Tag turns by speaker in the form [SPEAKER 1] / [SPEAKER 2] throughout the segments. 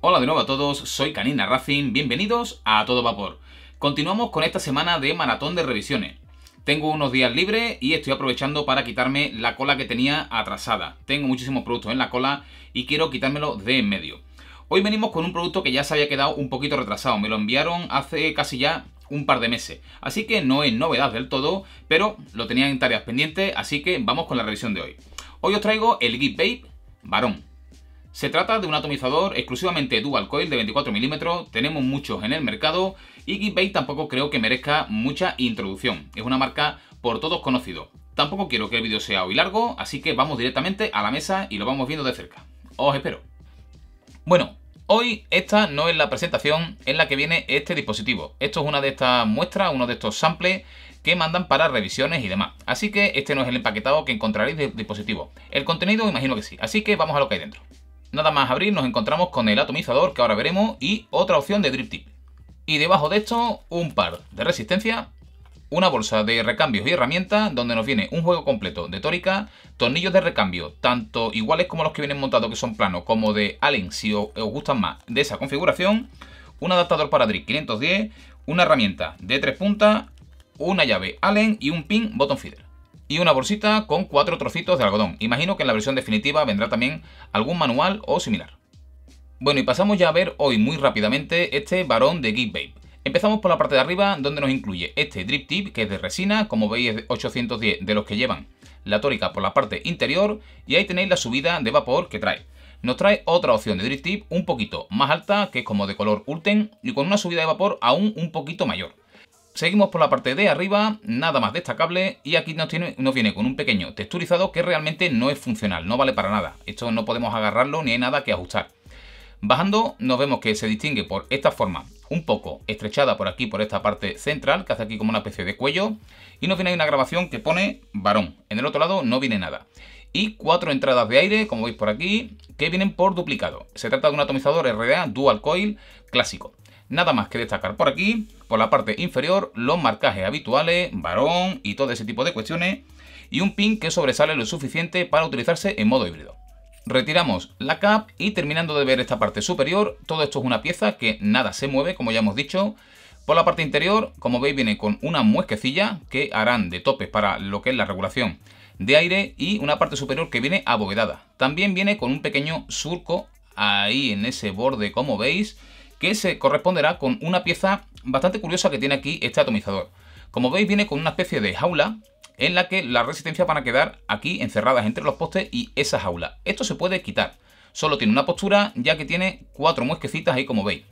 [SPEAKER 1] Hola de nuevo a todos, soy Canina Racing, bienvenidos a Todo Vapor. Continuamos con esta semana de maratón de revisiones. Tengo unos días libres y estoy aprovechando para quitarme la cola que tenía atrasada. Tengo muchísimos productos en la cola y quiero quitármelo de en medio. Hoy venimos con un producto que ya se había quedado un poquito retrasado, me lo enviaron hace casi ya un par de meses. Así que no es novedad del todo, pero lo tenía en tareas pendientes, así que vamos con la revisión de hoy. Hoy os traigo el Geek Vape Barón. Se trata de un atomizador exclusivamente dual coil de 24 mm tenemos muchos en el mercado y vape tampoco creo que merezca mucha introducción, es una marca por todos conocido. Tampoco quiero que el vídeo sea hoy largo, así que vamos directamente a la mesa y lo vamos viendo de cerca. Os espero. Bueno, Hoy esta no es la presentación en la que viene este dispositivo. Esto es una de estas muestras, uno de estos samples que mandan para revisiones y demás. Así que este no es el empaquetado que encontraréis del dispositivo. El contenido imagino que sí, así que vamos a lo que hay dentro. Nada más abrir nos encontramos con el atomizador que ahora veremos y otra opción de drip tip. Y debajo de esto un par de resistencia una bolsa de recambios y herramientas donde nos viene un juego completo de tórica, tornillos de recambio, tanto iguales como los que vienen montados que son planos, como de Allen si os, gustan más de esa configuración, un adaptador para Dric 510, una herramienta de tres puntas, una llave Allen y un pin Button feeder. Y una bolsita con cuatro trocitos de algodón. Imagino que en la versión definitiva vendrá también algún manual o similar. Bueno, y pasamos ya a ver hoy muy rápidamente este varón de Geekbabe. Empezamos por la parte de arriba, donde nos incluye este drip tip, que es de resina, como veis 810 de los que llevan la tórica por la parte interior, y ahí tenéis la subida de vapor que trae. Nos trae otra opción de drip tip un poquito más alta, que es como de color ulten, y con una subida de vapor aún un poquito mayor. Seguimos por la parte de arriba, nada más destacable, y aquí nos, tiene, nos, viene con un pequeño texturizado que realmente no es funcional, no vale para nada. Esto no podemos agarrarlo ni hay nada que ajustar. Bajando nos vemos que se distingue por esta forma un poco estrechada por aquí, por esta parte central, que hace aquí como una especie de cuello. Y nos viene ahí una grabación que pone varón. En el otro lado no viene nada. Y cuatro entradas de aire, como veis por aquí, que vienen por duplicado. Se trata de un atomizador RDA Dual Coil clásico. Nada más que destacar por aquí, por la parte inferior, los marcajes habituales, varón y todo ese tipo de cuestiones. Y un pin que sobresale lo suficiente para utilizarse en modo híbrido. Retiramos la cap y terminando de ver esta parte superior, todo esto es una pieza que nada se mueve, como ya hemos dicho. Por la parte interior, como veis, viene con una muesquecilla que harán de tope para lo que es la regulación de aire y una parte superior que viene abovedada. También viene con un pequeño surco ahí en ese borde, como veis, que se corresponderá con una pieza bastante curiosa que tiene aquí este atomizador. Como veis, viene con una especie de jaula en la que las resistencias van a quedar aquí encerradas entre los postes y esa jaula. Esto se puede quitar. Solo tiene una postura ya que tiene cuatro muesquecitas ahí como veis.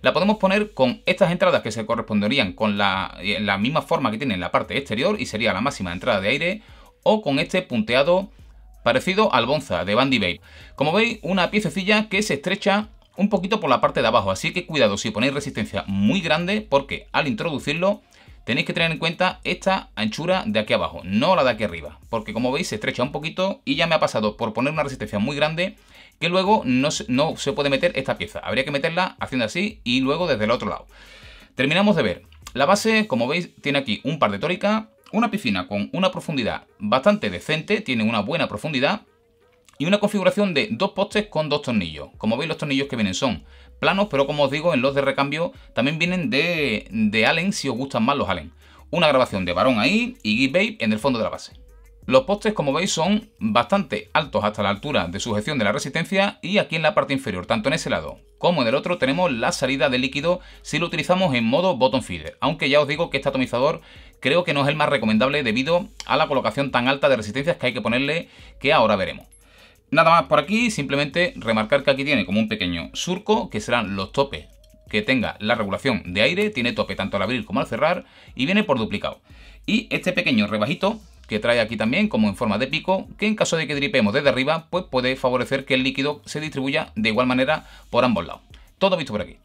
[SPEAKER 1] La podemos poner con estas entradas que se corresponderían con eh, la, misma forma que tiene en la parte exterior y sería la máxima entrada de aire o con este punteado parecido al Bonza de Bandy Babe. Como veis, una piececilla que se estrecha un poquito por la parte de abajo, así que cuidado si ponéis resistencia muy grande porque al introducirlo tenéis que tener en cuenta esta anchura de aquí abajo, no la de aquí arriba, porque como veis se estrecha un poquito y ya me ha pasado por poner una resistencia muy grande que luego no, se puede meter esta pieza, habría que meterla haciendo así y luego desde el otro lado. Terminamos de ver, la base como veis tiene aquí un par de tóricas, una piscina con una profundidad bastante decente, tiene una buena profundidad y una configuración de dos postes con dos tornillos. Como veis los tornillos que vienen son planos, pero como os digo, en los de recambio también vienen de, Allen si os gustan más los Allen. Una grabación de varón ahí y Babe en el fondo de la base. Los postes, como veis, son bastante altos hasta la altura de sujeción de la resistencia y aquí en la parte inferior, tanto en ese lado como en el otro, tenemos la salida de líquido si lo utilizamos en modo button feeder, aunque ya os digo que este atomizador creo que no es el más recomendable debido a la colocación tan alta de resistencias que hay que ponerle que ahora veremos. Nada más por aquí, simplemente remarcar que aquí tiene como un pequeño surco, que serán los topes que tenga la regulación de aire, tiene tope tanto al abrir como al cerrar y viene por duplicado. Y este pequeño rebajito que trae aquí también como en forma de pico, que en caso de que dripemos desde arriba, pues puede favorecer que el líquido se distribuya de igual manera por ambos lados. Todo visto por aquí.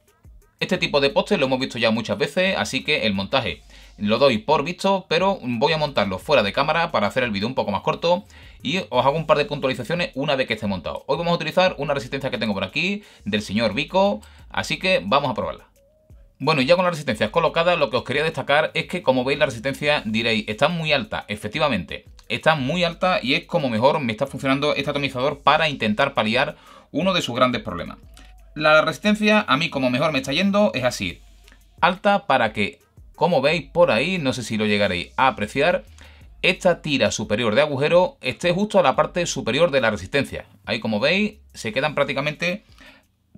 [SPEAKER 1] Este tipo de postes lo hemos visto ya muchas veces, así que el montaje lo doy por visto, pero voy a montarlo fuera de cámara para hacer el vídeo un poco más corto y os hago un par de puntualizaciones una vez que esté montado. Hoy vamos a utilizar una resistencia que tengo por aquí del señor Vico, así que vamos a probarla. Bueno, ya con las resistencias colocadas, lo que os quería destacar es que como veis la resistencia diréis, está muy alta, efectivamente, está muy alta y es como mejor me está funcionando este atomizador para intentar paliar uno de sus grandes problemas. La resistencia a mí como mejor me está yendo es así, alta para que como veis por ahí, no sé si lo llegaréis a apreciar, esta tira superior de agujero esté justo a la parte superior de la resistencia. Ahí como veis, se quedan prácticamente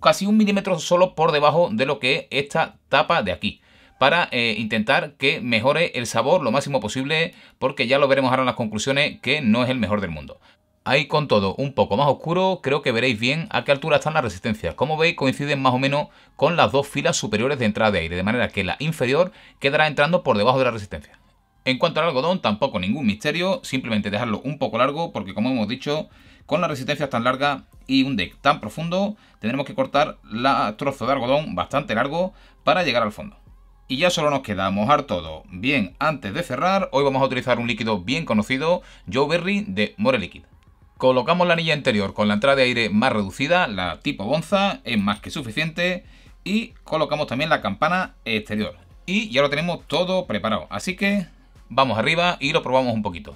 [SPEAKER 1] casi un milímetro solo por debajo de lo que es esta tapa de aquí para eh, intentar que mejore el sabor lo máximo posible porque ya lo veremos ahora en las conclusiones que no es el mejor del mundo. Ahí con todo, un poco más oscuro, creo que veréis bien a qué altura están las resistencias. Como veis, coinciden más o menos con las dos filas superiores de entrada de aire, de manera que la inferior quedará entrando por debajo de la resistencia. En cuanto al algodón, tampoco ningún misterio, simplemente dejarlo un poco largo, porque como hemos dicho, con la resistencia tan larga y un deck tan profundo, tendremos que cortar la trozo de algodón bastante largo para llegar al fondo. Y ya solo nos queda mojar todo. Bien, antes de cerrar, hoy vamos a utilizar un líquido bien conocido, Joe Berry de More Liquid. Colocamos la anilla interior con la entrada de aire más reducida, la tipo Bonza, es más que suficiente. Y colocamos también la campana exterior. Y ya lo tenemos todo preparado, así que vamos arriba y lo probamos un poquito.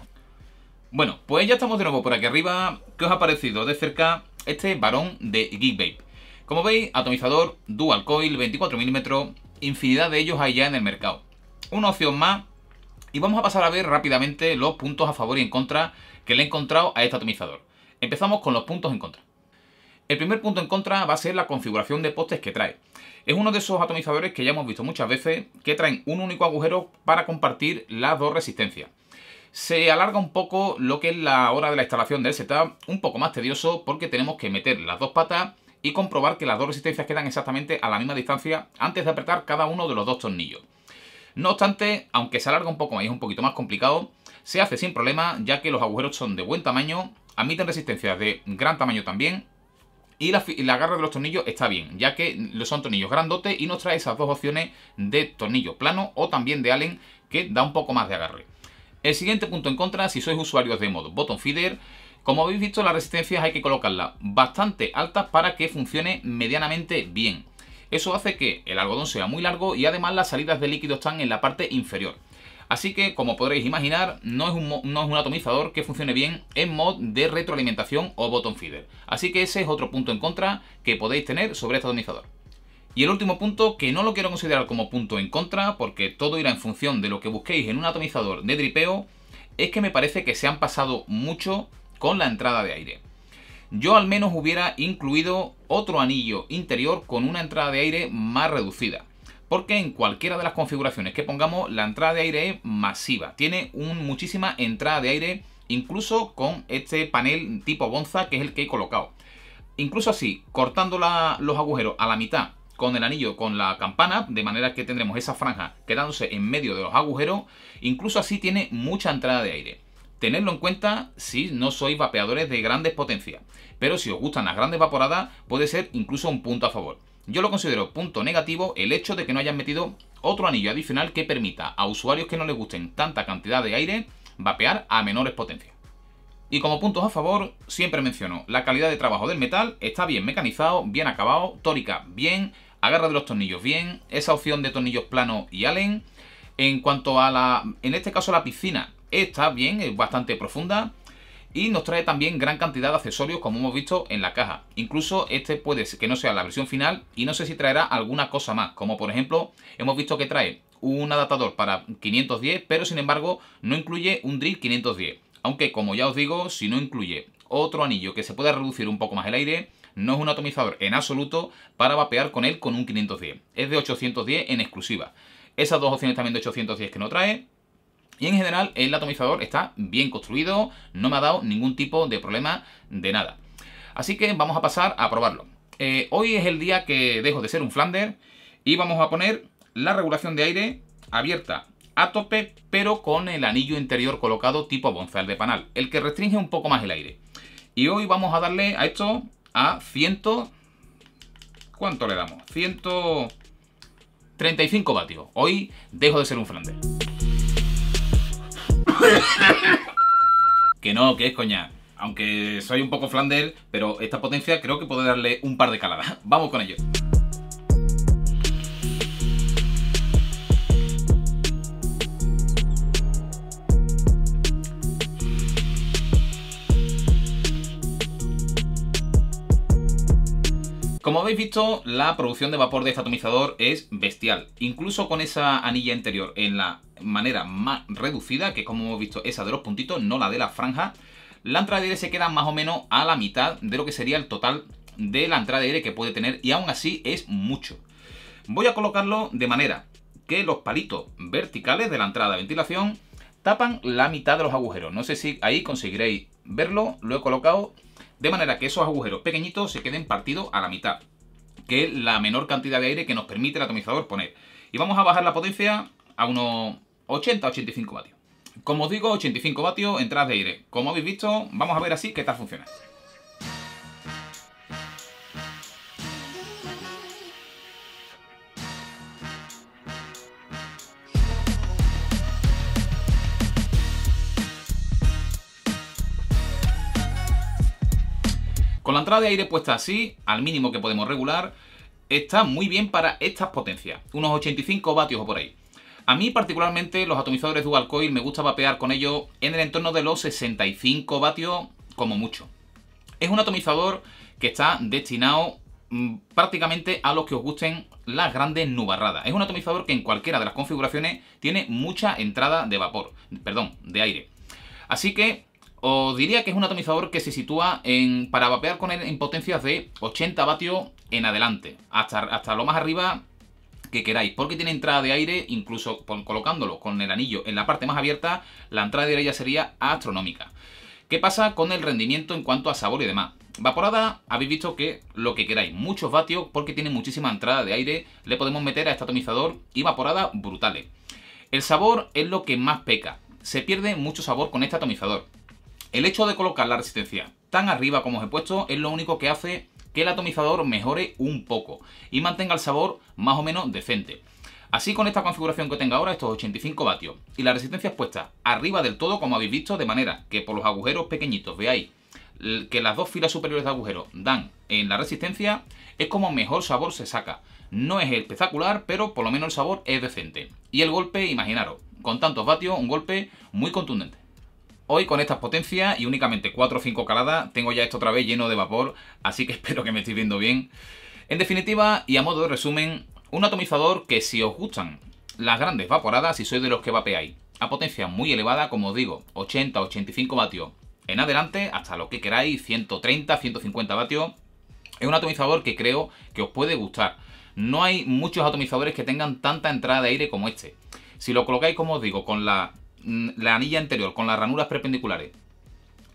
[SPEAKER 1] Bueno, pues ya estamos de nuevo por aquí arriba. ¿Qué os ha parecido de cerca este varón de vape Como veis, atomizador dual coil 24 mm, infinidad de ellos hay ya en el mercado. Una opción más y vamos a pasar a ver rápidamente los puntos a favor y en contra que le he encontrado a este atomizador. Empezamos con los puntos en contra. El primer punto en contra va a ser la configuración de postes que trae. Es uno de esos atomizadores que ya hemos visto muchas veces que traen un único agujero para compartir las dos resistencias. Se alarga un poco lo que es la hora de la instalación del setup, un poco más tedioso porque tenemos que meter las dos patas y comprobar que las dos resistencias quedan exactamente a la misma distancia antes de apretar cada uno de los dos tornillos. No obstante, aunque se alarga un poco y es un poquito más complicado, se hace sin problema, ya que los agujeros son de buen tamaño, admiten resistencias de gran tamaño también, y la, agarre de los tornillos está bien, ya que son tornillos grandote y nos trae esas dos opciones de tornillo plano o también de Allen, que da un poco más de agarre. El siguiente punto en contra, si sois usuarios de modo bottom feeder, como habéis visto, las resistencias hay que colocarlas bastante altas para que funcione medianamente bien. Eso hace que el algodón sea muy largo y además las salidas de líquido están en la parte inferior. Así que, como podréis imaginar, no es, un, es un atomizador que funcione bien en mod de retroalimentación o bottom feeder. Así que ese es otro punto en contra que podéis tener sobre este atomizador. Y el último punto, que no lo quiero considerar como punto en contra, porque todo irá en función de lo que busquéis en un atomizador de dripeo, es que me parece que se han pasado mucho con la entrada de aire. Yo al menos hubiera incluido otro anillo interior con una entrada de aire más reducida porque en cualquiera de las configuraciones que pongamos la entrada de aire es masiva, tiene muchísima entrada de aire incluso con este panel tipo Bonza que es el que he colocado. Incluso así, cortando los agujeros a la mitad con el anillo, con la campana, de manera que tendremos esa franja quedándose en medio de los agujeros, incluso así tiene mucha entrada de aire. Tenedlo en cuenta si no sois vapeadores de grandes potencias, pero si os gustan las grandes vaporadas puede ser incluso un punto a favor. Yo lo considero punto negativo el hecho de que no hayan metido otro anillo adicional que permita a usuarios que no les gusten tanta cantidad de aire vapear a menores potencias. Y como puntos a favor, siempre menciono la calidad de trabajo del metal, está bien mecanizado, bien acabado, tórica bien, agarra de los tornillos bien, esa opción de tornillos plano y allen. En cuanto a la, en este caso la piscina, está bien, es bastante profunda, y nos trae también gran cantidad de accesorios como hemos visto en la caja. Incluso este puede que no sea la versión final y no sé si traerá alguna cosa más, como por ejemplo hemos visto que trae un adaptador para 510, pero sin embargo no incluye un drill 510. Aunque como ya os digo, si no incluye otro anillo que se pueda reducir un poco más el aire, no es un atomizador en absoluto para vapear con él con un 510. Es de 810 en exclusiva. Esas dos opciones también de 810 que no trae, y en general el atomizador está bien construido, no me ha dado ningún tipo de problema de nada. Así que vamos a pasar a probarlo. Eh, hoy es el día que dejo de ser un Flander y vamos a poner la regulación de aire abierta a tope pero con el anillo interior colocado tipo bonzal de panal, el que restringe un poco más el aire. Y hoy vamos a darle a esto a 100... ¿Cuánto le damos? 135 vatios. Hoy dejo de ser un Flander que no, que es coña. Aunque soy un poco flander, pero esta potencia creo que puede darle un par de caladas. Vamos con ello. Como habéis visto, la producción de vapor de este atomizador es bestial. Incluso con esa anilla interior en la manera más reducida, que como hemos visto esa de los puntitos, no la de la franja, la entrada de aire se queda más o menos a la mitad de lo que sería el total de la entrada de aire que puede tener y aún así es mucho. Voy a colocarlo de manera que los palitos verticales de la entrada de ventilación tapan la mitad de los agujeros. No sé si ahí conseguiréis verlo, lo he colocado de manera que esos agujeros pequeñitos se queden partidos a la mitad, que es la menor cantidad de aire que nos permite el atomizador poner. Y vamos a bajar la potencia a unos 80-85 vatios. Como os digo, 85 vatios, entradas de aire. Como habéis visto, vamos a ver así qué tal funciona. Con la entrada de aire puesta así, al mínimo que podemos regular, está muy bien para estas potencias, unos 85 vatios o por ahí. A mí particularmente los atomizadores dual coil me gusta vapear con ellos en el entorno de los 65 vatios como mucho. Es un atomizador que está destinado mm, prácticamente a los que os gusten las grandes nubarradas. Es un atomizador que en cualquiera de las configuraciones tiene mucha entrada de vapor, perdón, de aire. Así que os diría que es un atomizador que se sitúa en, para vapear con él en potencias de 80 vatios en adelante. Hasta, hasta lo más arriba que queráis, porque tiene entrada de aire, incluso colocándolo con el anillo en la parte más abierta, la entrada de aire ya sería astronómica. ¿Qué pasa con el rendimiento en cuanto a sabor y demás? Vaporada, habéis visto que lo que queráis, muchos vatios, porque tiene muchísima entrada de aire, le podemos meter a este atomizador y vaporada brutales. El sabor es lo que más peca, se pierde mucho sabor con este atomizador. El hecho de colocar la resistencia tan arriba como os he puesto es lo único que hace que el atomizador mejore un poco y mantenga el sabor más o menos decente. Así con esta configuración que tenga ahora, estos 85 vatios y la resistencia puesta arriba del todo como habéis visto, de manera que por los agujeros pequeñitos veáis que las dos filas superiores de agujeros dan en la resistencia, es como mejor sabor se saca. No es espectacular, pero por lo menos el sabor es decente. Y el golpe, imaginaros, con tantos vatios, un golpe muy contundente. Hoy con estas potencias y únicamente 4 o 5 caladas tengo ya esto otra vez lleno de vapor, así que espero que me estéis viendo bien. En definitiva, y a modo de resumen, un atomizador que si os gustan las grandes vaporadas, si sois de los que vapeáis, a potencia muy elevada, como os digo, 80-85 vatios en adelante, hasta lo que queráis, 130-150 vatios, es un atomizador que creo que os puede gustar. No hay muchos atomizadores que tengan tanta entrada de aire como este. Si lo colocáis, como os digo, con la Mm, la anilla anterior con las ranuras perpendiculares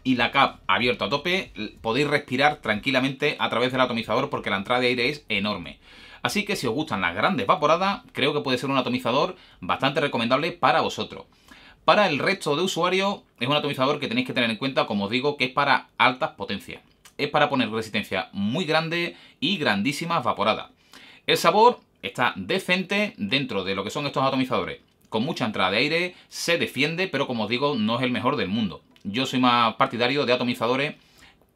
[SPEAKER 1] y la cap abierta a tope, podéis respirar tranquilamente a través del atomizador porque la entrada de aire es enorme. Así que si os gustan las grandes vaporadas, creo que puede ser un atomizador bastante recomendable para vosotros. Para el resto de usuarios, es un atomizador que tenéis que tener en cuenta, como os digo, que es para altas potencias. Es para poner resistencia muy grande y grandísimas vaporadas. El sabor está decente dentro de lo que son estos atomizadores con mucha entrada de aire, se defiende, pero como os digo, no es el mejor del mundo. Yo soy más partidario de atomizadores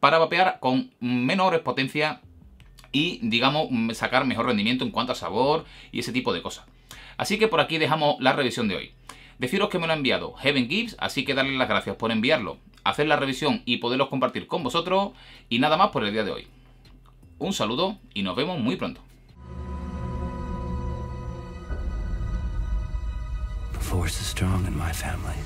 [SPEAKER 1] para vapear con menores potencias y, digamos, mm, sacar mejor rendimiento en cuanto a sabor y ese tipo de cosas. Así que por aquí dejamos la revisión de hoy. Deciros que me lo ha enviado Heaven Gibbs, así que darle las gracias por enviarlo, hacer la revisión y poderlos compartir con vosotros. Y nada más por el día de hoy. Un saludo y nos vemos muy pronto. force is strong in my family.